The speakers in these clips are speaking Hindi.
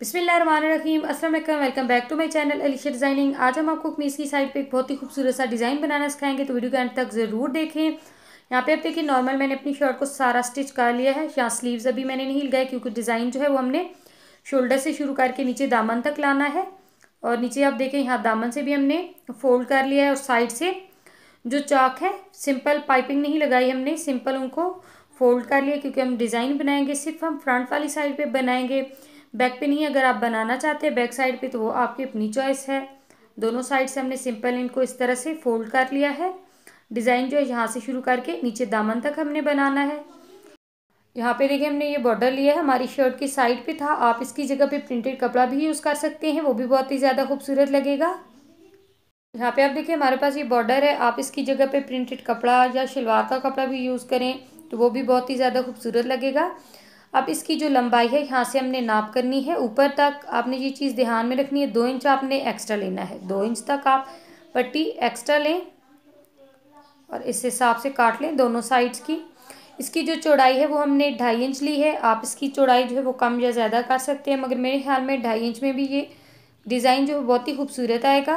बिस्मिल्लाम अस्सलाम वालेकुम welcome back to my channel Alisha designing आज हम आपको कमीज़ की साइड पे एक बहुत ही खूबसूरत सा डिज़ाइन बनाना सिखाएंगे तो वीडियो के अंत तक ज़रूर देखें यहाँ पे आप देखिए नॉर्मल मैंने अपनी शर्ट को सारा स्टिच कर लिया है यहाँ स्लीव्स अभी मैंने नहीं लगाए क्योंकि डिज़ाइन जो है वो हमने शोल्डर से शुरू करके नीचे दामन तक लाना है और नीचे आप देखें यहाँ दामन से भी हमने फोल्ड कर लिया है और साइड से जो चाक है सिंपल पाइपिंग नहीं लगाई हमने सिंपल उनको फोल्ड कर लिया क्योंकि हम डिज़ाइन बनाएंगे सिर्फ हम फ्रंट वाली साइड पर बनाएंगे बैक पे नहीं अगर आप बनाना चाहते हैं बैक साइड पे तो वो आपकी अपनी चॉइस है दोनों साइड से हमने सिंपल इनको इस तरह से फोल्ड कर लिया है डिज़ाइन जो है यहाँ से शुरू करके नीचे दामन तक हमने बनाना है यहाँ पे देखिए हमने ये बॉर्डर लिया है हमारी शर्ट की साइड पे था आप इसकी जगह पे प्रिंटेड कपड़ा भी यूज़ कर सकते हैं वो भी बहुत ही ज़्यादा खूबसूरत लगेगा यहाँ पे आप देखिए हमारे पास ये बॉर्डर है आप इसकी जगह पे प्रिंटेड कपड़ा या शलवार का कपड़ा भी यूज़ करें तो वो भी बहुत ही ज़्यादा खूबसूरत लगेगा अब इसकी जो लंबाई है यहाँ से हमने नाप करनी है ऊपर तक आपने ये चीज़ ध्यान में रखनी है दो इंच आपने एक्स्ट्रा लेना है दो इंच तक आप पट्टी एक्स्ट्रा लें और इस हिसाब से काट लें दोनों साइड्स की इसकी जो चौड़ाई है वो हमने ढाई इंच ली है आप इसकी चौड़ाई जो है वो कम या ज़्यादा कर सकते हैं मगर मेरे ख्याल में ढाई इंच में भी ये डिज़ाइन जो है बहुत ही खूबसूरत आएगा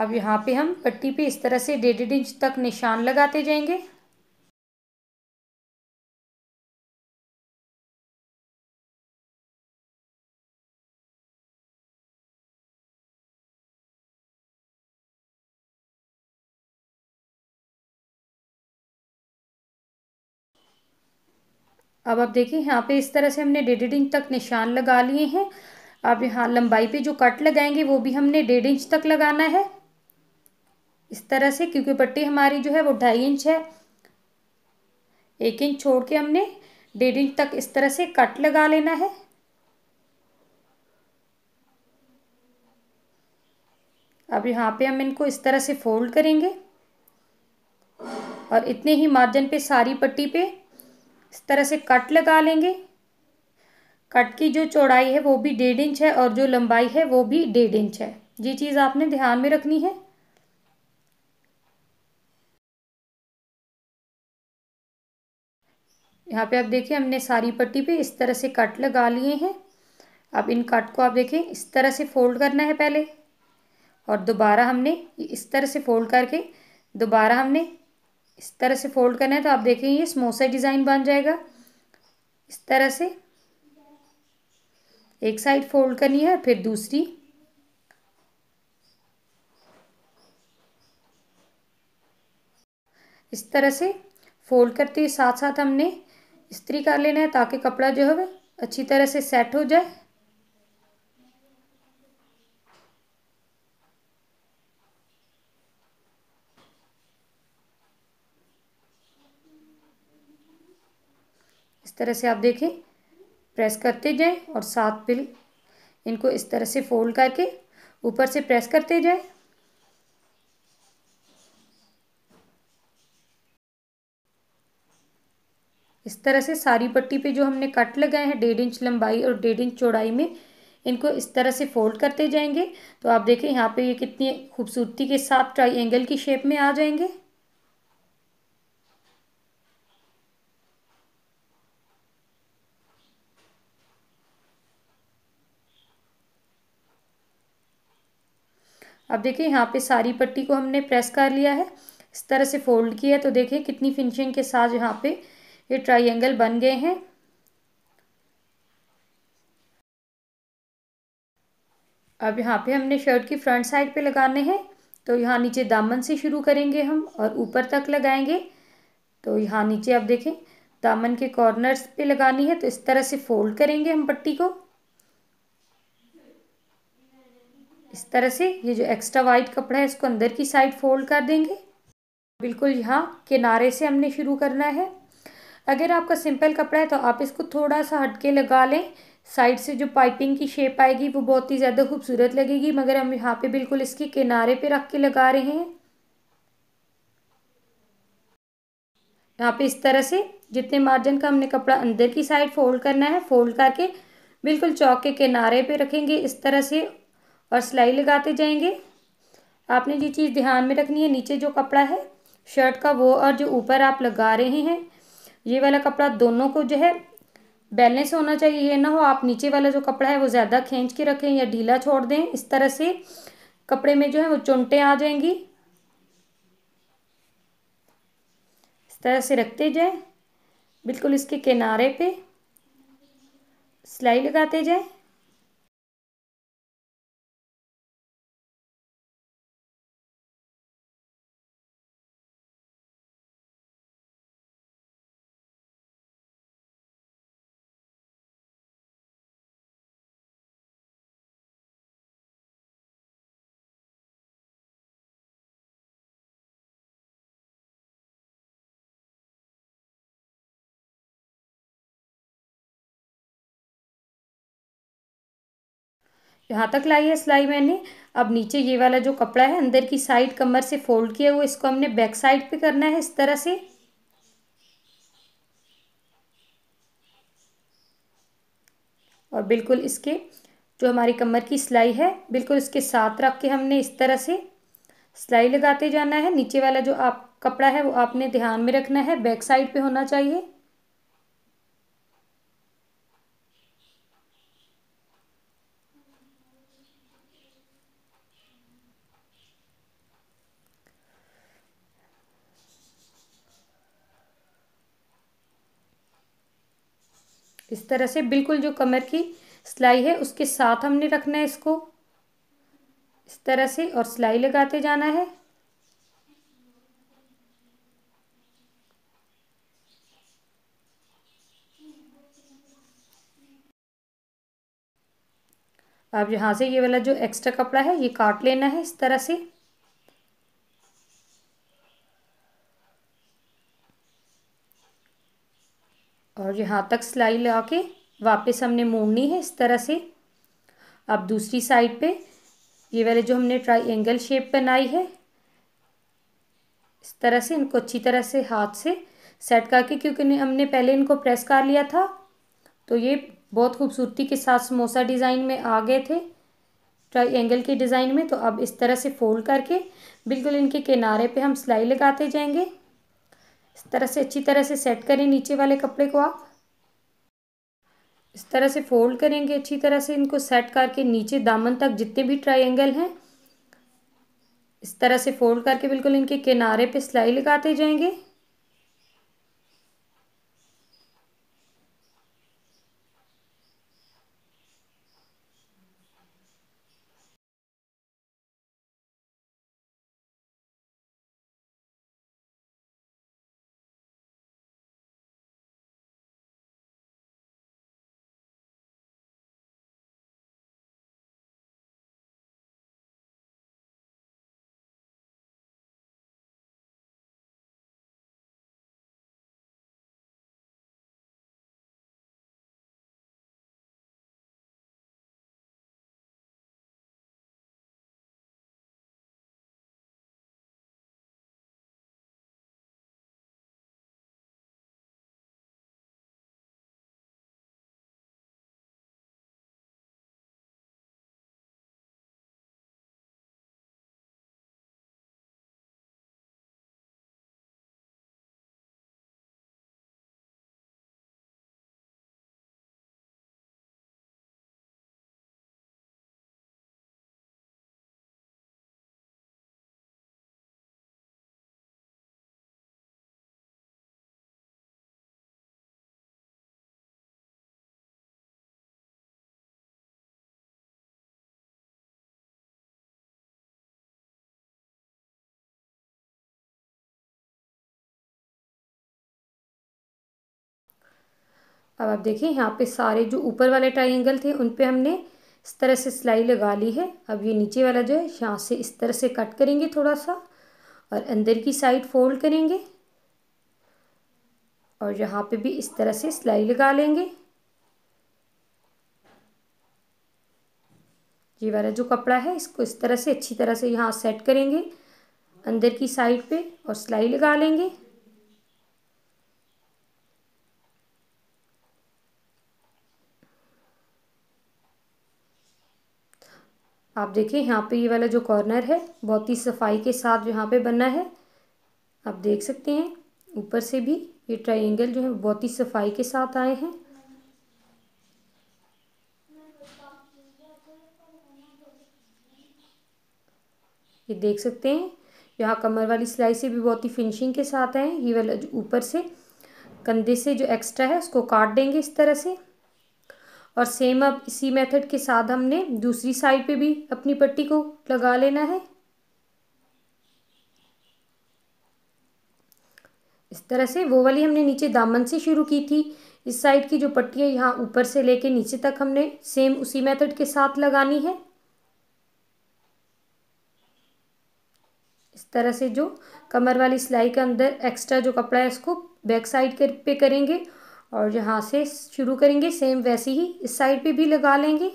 अब यहाँ पे हम पट्टी पे इस तरह से डेढ़ इंच तक निशान लगाते जाएंगे अब आप देखिए यहाँ पे इस तरह से हमने डेढ़ इंच तक निशान लगा लिए हैं अब यहाँ लंबाई पे जो कट लगाएंगे वो भी हमने डेढ़ इंच तक लगाना है इस तरह से क्योंकि पट्टी हमारी जो है वो ढाई इंच है एक इंच छोड़ के हमने डेढ़ इंच तक इस तरह से कट लगा लेना है अब यहाँ पे हम इनको इस तरह से फोल्ड करेंगे और इतने ही मार्जिन पे सारी पट्टी पे इस तरह से कट लगा लेंगे कट की जो चौड़ाई है वो भी डेढ़ इंच है और जो लंबाई है वो भी डेढ़ इंच है ये चीज़ आपने ध्यान में रखनी है यहाँ पे आप देखिए हमने सारी पट्टी पे इस तरह से कट लगा लिए हैं अब इन कट को आप देखें इस तरह से फोल्ड करना है पहले और दोबारा हमने इस तरह से फोल्ड करके दोबारा हमने इस तरह से फोल्ड करना है तो आप देखेंगे ये समोसा डिज़ाइन बन जाएगा इस तरह से एक साइड फोल्ड करनी है फिर दूसरी इस तरह से फोल्ड करते हुए साथ साथ हमने इस्त्री कर लेना है ताकि कपड़ा जो है अच्छी तरह से सेट हो जाए तरह से आप देखें प्रेस करते जाएं और सात पिल इनको इस तरह से फोल्ड करके ऊपर से प्रेस करते जाएं इस तरह से सारी पट्टी पे जो हमने कट लगाए हैं डेढ़ इंच लंबाई और डेढ़ इंच चौड़ाई में इनको इस तरह से फोल्ड करते जाएंगे तो आप देखें यहाँ पे ये कितनी खूबसूरती के साथ ट्राई एंगल की शेप में आ जाएंगे अब देखिए यहाँ पे सारी पट्टी को हमने प्रेस कर लिया है इस तरह से फोल्ड किया तो देखिए कितनी फिनिशिंग के साथ यहाँ पे ये ट्राइंगल बन गए हैं अब यहाँ पे हमने शर्ट की फ्रंट साइड पे लगाने हैं तो यहाँ नीचे दामन से शुरू करेंगे हम और ऊपर तक लगाएंगे तो यहाँ नीचे आप देखें दामन के कॉर्नर्स पे लगानी है तो इस तरह से फोल्ड करेंगे हम पट्टी को इस तरह से ये जो एक्स्ट्रा वाइट कपड़ा है इसको अंदर की साइड फोल्ड कर देंगे बिल्कुल यहाँ किनारे से हमने शुरू करना है अगर आपका सिंपल कपड़ा है तो आप इसको थोड़ा सा हटके लगा लें साइड से जो पाइपिंग की शेप आएगी वो बहुत ही ज़्यादा खूबसूरत लगेगी मगर हम यहाँ पे बिल्कुल इसके किनारे पे रख के लगा रहे हैं यहाँ पे इस तरह से जितने मार्जिन का हमने कपड़ा अंदर की साइड फोल्ड करना है फोल्ड करके बिल्कुल चौक के किनारे पे रखेंगे इस तरह से और सिलाई लगाते जाएंगे आपने ये चीज़ ध्यान में रखनी है नीचे जो कपड़ा है शर्ट का वो और जो ऊपर आप लगा रहे हैं ये वाला कपड़ा दोनों को जो है बैलेंस होना चाहिए ये ना हो आप नीचे वाला जो कपड़ा है वो ज़्यादा खींच के रखें या ढीला छोड़ दें इस तरह से कपड़े में जो है वो चुनटें आ जाएंगी इस तरह से रखते जाए बिल्कुल इसके किनारे पे सिलाई लगाते जाएँ यहाँ तक लाई है सिलाई मैंने अब नीचे ये वाला जो कपड़ा है अंदर की साइड कमर से फोल्ड किया हुआ इसको हमने बैक साइड पे करना है इस तरह से और बिल्कुल इसके जो हमारी कमर की सिलाई है बिल्कुल इसके साथ रख के हमने इस तरह से सिलाई लगाते जाना है नीचे वाला जो आप कपड़ा है वो आपने ध्यान में रखना है बैक साइड पे होना चाहिए इस तरह से बिल्कुल जो कमर की सिलाई है उसके साथ हमने रखना है इसको इस तरह से और सिलाई लगाते जाना है अब यहाँ से ये वाला जो एक्स्ट्रा कपड़ा है ये काट लेना है इस तरह से और यहाँ तक सिलाई लगा के वापस हमने मोड़नी है इस तरह से अब दूसरी साइड पे ये वाले जो हमने ट्राइंगल शेप बनाई है इस तरह से इनको अच्छी तरह से हाथ से सेट करके क्योंकि हमने पहले इनको प्रेस कर लिया था तो ये बहुत खूबसूरती के साथ समोसा डिज़ाइन में आ गए थे ट्राइंगल के डिज़ाइन में तो अब इस तरह से फोल्ड करके बिल्कुल इनके किनारे पे हम सिलाई लगाते जाएंगे इस तरह से अच्छी तरह से सेट करें नीचे वाले कपड़े को आप इस तरह से फोल्ड करेंगे अच्छी तरह से इनको सेट करके नीचे दामन तक जितने भी ट्राइंगल हैं इस तरह से फोल्ड करके बिल्कुल इनके किनारे पे सिलाई लगाते जाएंगे अब आप देखिए यहाँ पे सारे जो ऊपर वाले ट्राइंगल थे उन पे हमने इस तरह से सिलाई लगा ली है अब ये नीचे वाला जो है यहाँ से इस तरह से कट करेंगे थोड़ा सा और अंदर की साइड फोल्ड करेंगे और यहाँ पे भी इस तरह से सिलाई लगा लेंगे ये वाला जो कपड़ा है इसको इस तरह से अच्छी तरह से यहाँ सेट करेंगे अंदर की साइड पे और सिलाई लगा लेंगे आप देखिए यहाँ पे ये वाला जो कॉर्नर है बहुत ही सफाई के साथ यहाँ पे बना है आप देख सकते हैं ऊपर से भी ये ट्रायंगल जो है बहुत ही सफाई के साथ आए हैं ये देख सकते हैं यहाँ कमर वाली सिलाई से भी बहुत ही फिनिशिंग के साथ आए हैं ये वाला जो ऊपर से कंधे से जो एक्स्ट्रा है उसको काट देंगे इस तरह से और सेम अब इसी मेथड के साथ हमने दूसरी साइड पे भी अपनी पट्टी को लगा लेना है इस तरह से वो वाली हमने नीचे दामन से शुरू की थी इस साइड की जो पट्टी है यहाँ ऊपर से लेके नीचे तक हमने सेम उसी मेथड के साथ लगानी है इस तरह से जो कमर वाली सिलाई के अंदर एक्स्ट्रा जो कपड़ा है इसको बैक साइड पे करेंगे और यहाँ से शुरू करेंगे सेम वैसे ही इस साइड पे भी लगा लेंगे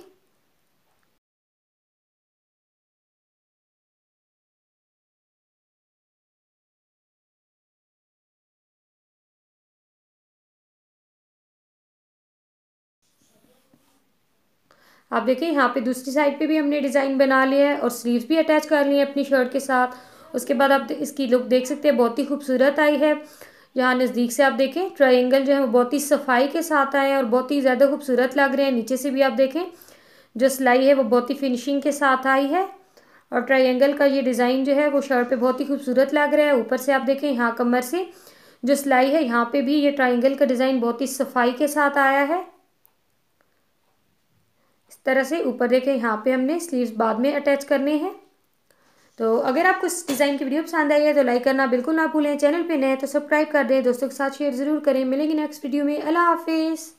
आप देखें यहाँ पे दूसरी साइड पे भी हमने डिज़ाइन बना लिया है और स्लीव्स भी अटैच कर लिए अपनी शर्ट के साथ उसके बाद आप इसकी लुक देख सकते हैं बहुत ही खूबसूरत आई है जहाँ नज़दीक से आप देखें ट्राइंगल जो है वो बहुत ही सफाई के साथ आए हैं और बहुत ही ज़्यादा खूबसूरत लग रहे हैं नीचे से भी आप देखें जो सिलाई है वो बहुत ही फिनिशिंग के साथ आई है और ट्राइंगल का ये डिज़ाइन जो है वो शर्ट पे बहुत ही खूबसूरत लग रहा है ऊपर से आप देखें यहाँ कमर से जो सिलाई है यहाँ पे भी ये ट्राइंगल का डिज़ाइन बहुत ही सफाई के साथ आया है इस तरह से ऊपर देखें यहाँ पे हमने स्लीव्स बाद में अटैच करने हैं तो अगर आपको इस डिज़ाइन की वीडियो पसंद आई है तो लाइक करना बिल्कुल ना भूलें चैनल पे नए तो सब्सक्राइब कर दें दोस्तों के साथ शेयर ज़रूर करें मिलेंगे नेक्स्ट वीडियो में अल्लाह हाफिज़